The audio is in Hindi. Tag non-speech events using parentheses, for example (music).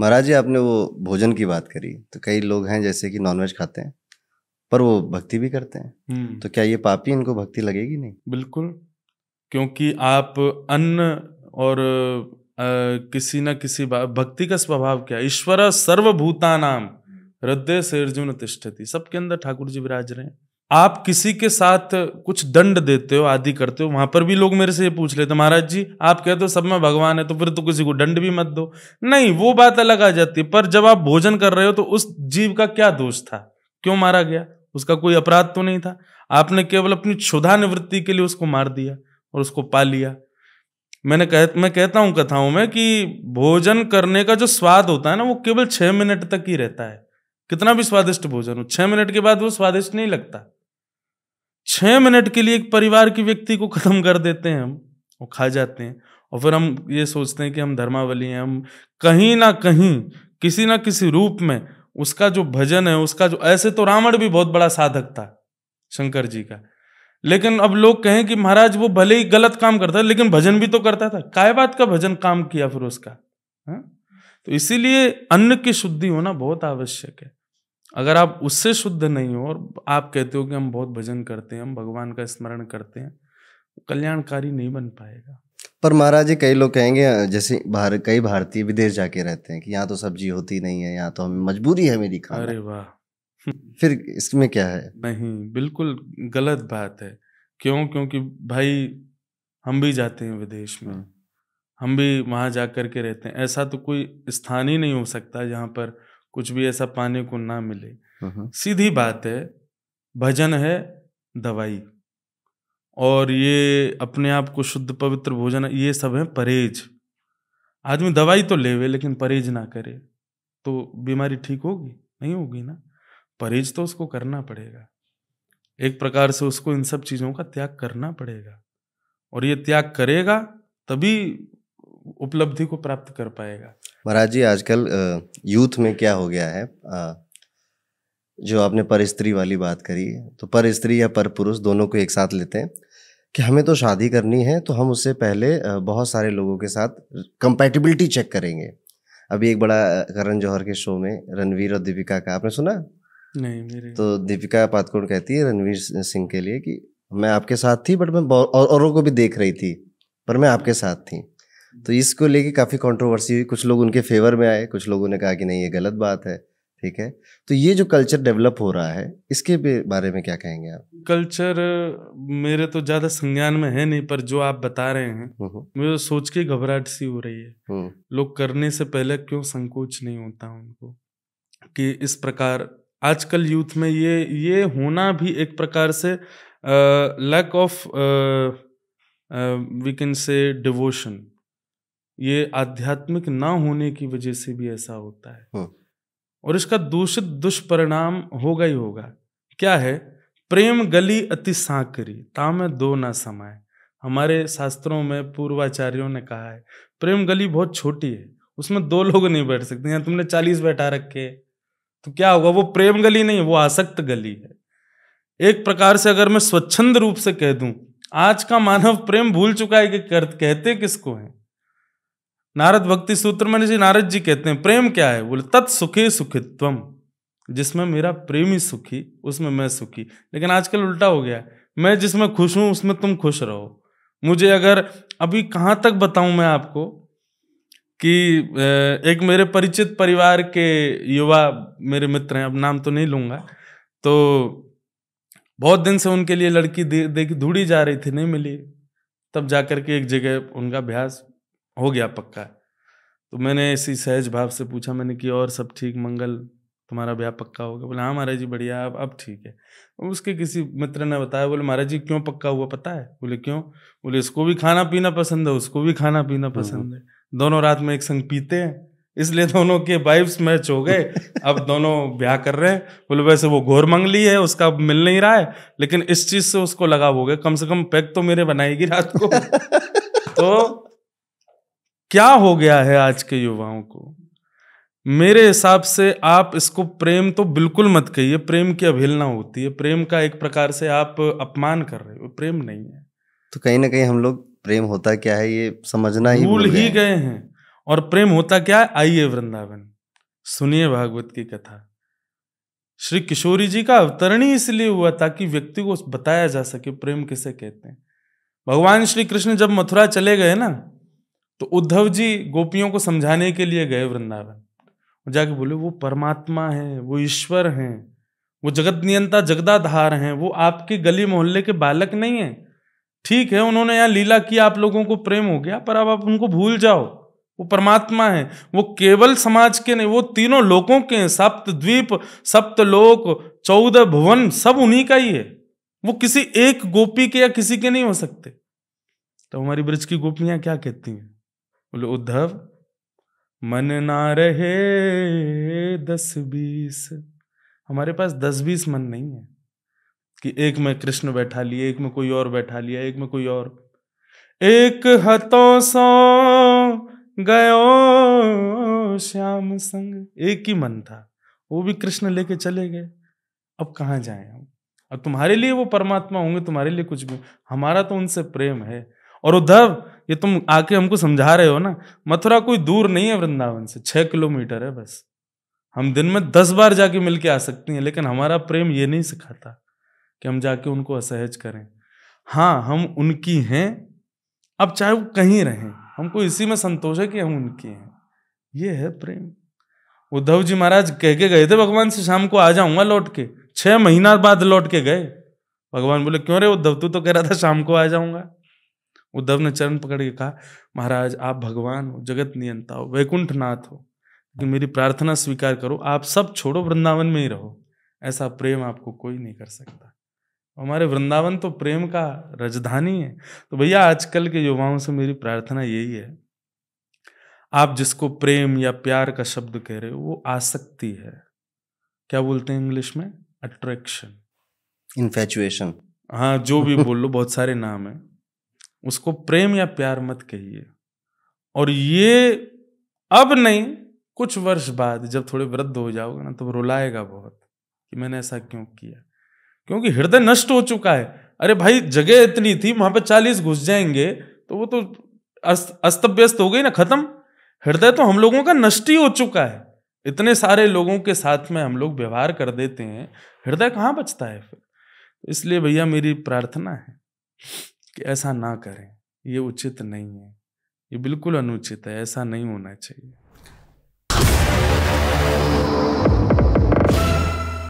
महाराज जी आपने वो भोजन की बात करी तो कई लोग हैं जैसे कि नॉनवेज खाते हैं पर वो भक्ति भी करते हैं हम्म। तो क्या ये पापी इनको भक्ति लगेगी नहीं बिल्कुल क्योंकि आप अन्न और आ, किसी ना किसी भक्ति का स्वभाव क्या ईश्वर सर्वभूता नाम हृदय से अर्जुन तिष्ठती सबके अंदर ठाकुर जी विराज रहे हैं आप किसी के साथ कुछ दंड देते हो आदि करते हो वहां पर भी लोग मेरे से ये पूछ लेते महाराज जी आप कहते हो सब में भगवान है तो फिर तो किसी को दंड भी मत दो नहीं वो बात अलग आ जाती है पर जब आप भोजन कर रहे हो तो उस जीव का क्या दोष था क्यों मारा गया उसका कोई अपराध तो नहीं था आपने केवल अपनी क्षुधा निवृत्ति के लिए उसको मार दिया और उसको पा लिया मैंने कह मैं कहता हूँ कथाओं में कि भोजन करने का जो स्वाद होता है ना वो केवल छह मिनट तक ही रहता है कितना भी स्वादिष्ट भोजन हो छह मिनट के बाद वो स्वादिष्ट नहीं लगता छः मिनट के लिए एक परिवार के व्यक्ति को ख़त्म कर देते हैं हम वो खा जाते हैं और फिर हम ये सोचते हैं कि हम धर्मावली हैं हम कहीं ना कहीं किसी ना किसी रूप में उसका जो भजन है उसका जो ऐसे तो रावण भी बहुत बड़ा साधक था शंकर जी का लेकिन अब लोग कहें कि महाराज वो भले ही गलत काम करता था लेकिन भजन भी तो करता था काय बात का भजन काम किया फिर उसका हा? तो इसीलिए अन्न की शुद्धि होना बहुत आवश्यक है अगर आप उससे शुद्ध नहीं हो और आप कहते हो कि हम बहुत भजन करते हैं हम भगवान का स्मरण करते हैं कल्याणकारी नहीं बन पाएगा पर महाराज जी कई लोग कहेंगे जैसे बाहर कई भारतीय विदेश जाके रहते हैं कि यहाँ तो सब्जी होती नहीं है यहाँ तो हमें मजबूरी है मेरी खाना अरे वाह फिर इसमें क्या है नहीं बिल्कुल गलत बात है क्यों क्योंकि भाई हम भी जाते हैं विदेश में हम्म। हम भी वहाँ जा कर के रहते हैं ऐसा तो कोई स्थान ही नहीं हो सकता जहाँ पर कुछ भी ऐसा पाने को ना मिले हम्म। सीधी बात है भजन है दवाई और ये अपने आप को शुद्ध पवित्र भोजन ये सब है परहेज आदमी दवाई तो लेवे लेकिन परहेज ना करे तो बीमारी ठीक होगी नहीं होगी ना परहेज तो उसको करना पड़ेगा एक प्रकार से उसको इन सब चीज़ों का त्याग करना पड़ेगा और ये त्याग करेगा तभी उपलब्धि को प्राप्त कर पाएगा महाराज जी आजकल यूथ में क्या हो गया है जो आपने पर स्त्री वाली बात करी तो पर स्त्री या पर पुरुष दोनों को एक साथ लेते हैं कि हमें तो शादी करनी है तो हम उससे पहले बहुत सारे लोगों के साथ कंपैटिबिलिटी चेक करेंगे अभी एक बड़ा करण जौहर के शो में रणवीर और दीपिका का आपने सुना नहीं मेरे तो दीपिका पातकोड़ कहती है रणवीर सिंह के लिए कि मैं आपके साथ थी बट मैं और, औरों को भी देख रही थी पर मैं आपके साथ थी तो इसको लेके काफ़ी कंट्रोवर्सी हुई कुछ लोग उनके फेवर में आए कुछ लोगों ने कहा कि नहीं ये गलत बात है ठीक है तो ये जो कल्चर डेवलप हो रहा है इसके बारे में क्या कहेंगे आप कल्चर मेरे तो ज़्यादा संज्ञान में है नहीं पर जो आप बता रहे हैं हम्म, हम्म। मुझे सोच के घबराहट सी हो रही है हम्म। लोग करने से पहले क्यों संकोच नहीं होता उनको कि इस प्रकार आजकल यूथ में ये ये होना भी एक प्रकार से लैक ऑफ वी कैन से डिवोशन ये आध्यात्मिक ना होने की वजह से भी ऐसा होता है हाँ। और इसका दूषित दुष्परिणाम होगा ही होगा क्या है प्रेम गली अति सांकरी ताम दो ना समाये हमारे शास्त्रों में पूर्वाचार्यों ने कहा है प्रेम गली बहुत छोटी है उसमें दो लोग नहीं बैठ सकते यहाँ तुमने चालीस बैठा रखे तो क्या होगा वो प्रेम गली नहीं वो आसक्त गली है एक प्रकार से अगर मैं स्वच्छंद रूप से कह दूं आज का मानव प्रेम भूल चुका है कि कहते किसको हैं नारद भक्ति सूत्र में जी नारद जी कहते हैं प्रेम क्या है बोले तत्सुखी सुखित्वम जिसमें मेरा प्रेम ही सुखी उसमें मैं सुखी लेकिन आजकल उल्टा हो गया मैं जिसमें खुश हूं उसमें तुम खुश रहो मुझे अगर अभी कहाँ तक बताऊं मैं आपको कि एक मेरे परिचित परिवार के युवा मेरे मित्र हैं अब नाम तो नहीं लूँगा तो बहुत दिन से उनके लिए लड़की देखी धूड़ी जा रही थी नहीं मिली तब जाकर के एक जगह उनका अभ्यास हो गया पक्का तो मैंने इसी सहज भाव से पूछा मैंने कि और सब ठीक मंगल तुम्हारा ब्याह पक्का होगा बोले हाँ महाराज जी बढ़िया अब अब ठीक है उसके किसी मित्र ने बताया बोले महाराज जी क्यों पक्का हुआ पता है बोले क्यों बोले इसको भी खाना पीना पसंद है उसको भी खाना पीना पसंद है दोनों रात में एक संग पीते हैं इसलिए दोनों के वाइब्स मैच हो गए अब (laughs) दोनों ब्याह कर रहे हैं बोले वैसे वो घोर मंगली है उसका अब मिल नहीं रहा है लेकिन इस चीज से उसको लगाव हो गया कम से कम पैक तो मेरे बनाएगी रात को (laughs) तो क्या हो गया है आज के युवाओं को मेरे हिसाब से आप इसको प्रेम तो बिल्कुल मत कहिए प्रेम की अवहेलना होती है प्रेम का एक प्रकार से आप अपमान कर रहे हो प्रेम नहीं है तो कहीं ना कहीं हम लोग प्रेम होता क्या है ये समझना ही भूल ही गए हैं और प्रेम होता क्या है आइए वृंदावन सुनिए भागवत की कथा श्री किशोरी जी का अवतरण ही इसलिए हुआ ताकि व्यक्ति को बताया जा सके प्रेम किसे कहते हैं भगवान श्री कृष्ण जब मथुरा चले गए ना तो उद्धव जी गोपियों को समझाने के लिए गए वृंदावन जाके बोले वो परमात्मा है वो ईश्वर हैं वो जगत नियंता जगदाधार हैं वो आपके गली मोहल्ले के बालक नहीं है ठीक है उन्होंने यहाँ लीला की आप लोगों को प्रेम हो गया पर अब आप उनको भूल जाओ वो परमात्मा है वो केवल समाज के नहीं वो तीनों लोगों के हैं सप्त द्वीप सप्त लोक चौदह भुवन सब उन्हीं का ही है वो किसी एक गोपी के या किसी के नहीं हो सकते तो हमारी ब्रज की गोपियां क्या कहती हैं बोले उद्धव मन ना रहे दस बीस हमारे पास दस बीस मन नहीं है कि एक में कृष्ण बैठा लिए एक में कोई और बैठा लिया एक में कोई और एक हतों सो गयो श्याम संग एक ही मन था वो भी कृष्ण लेके चले गए अब कहाँ जाए हम अब तुम्हारे लिए वो परमात्मा होंगे तुम्हारे लिए कुछ भी हमारा तो उनसे प्रेम है और उद्धव ये तुम आके हमको समझा रहे हो ना मथुरा कोई दूर नहीं है वृंदावन से छः किलोमीटर है बस हम दिन में दस बार जाके मिल के आ सकती हैं लेकिन हमारा प्रेम ये नहीं सिखाता कि हम जाके उनको असहज करें हाँ हम उनकी हैं अब चाहे वो कहीं रहें हमको इसी में संतोष है कि हम उनकी हैं ये है प्रेम उद्धव जी महाराज कह के गए थे भगवान से शाम को आ जाऊंगा लौट के छः महीना बाद लौट के गए भगवान बोले क्यों रे उद्धव तू तो कह रहा था शाम को आ जाऊंगा उद्धव ने चरण पकड़ के कहा महाराज आप भगवान हो जगत नियंता हो वैकुंठ नाथ हो लेकिन मेरी प्रार्थना स्वीकार करो आप सब छोड़ो वृंदावन में ही रहो ऐसा प्रेम आपको कोई नहीं कर सकता हमारे वृंदावन तो प्रेम का राजधानी है तो भैया आजकल के युवाओं से मेरी प्रार्थना यही है आप जिसको प्रेम या प्यार का शब्द कह रहे हो वो आसक्ति है क्या बोलते हैं इंग्लिश में अट्रैक्शन इन्फेचुएशन हाँ जो भी (laughs) बोल लो बहुत सारे नाम है उसको प्रेम या प्यार मत कहिए और ये अब नहीं कुछ वर्ष बाद जब थोड़े वृद्ध हो जाओगे ना तो रुलाएगा बहुत कि मैंने ऐसा क्यों किया क्योंकि हृदय नष्ट हो चुका है अरे भाई जगह इतनी थी वहां पे चालीस घुस जाएंगे तो वो तो अस्त व्यस्त हो गई ना खत्म हृदय तो हम लोगों का नष्ट ही हो चुका है इतने सारे लोगों के साथ में हम लोग व्यवहार कर देते हैं हृदय कहाँ बचता है फिर इसलिए भैया मेरी प्रार्थना है कि ऐसा ना करें ये उचित नहीं है ये बिल्कुल अनुचित है ऐसा नहीं होना चाहिए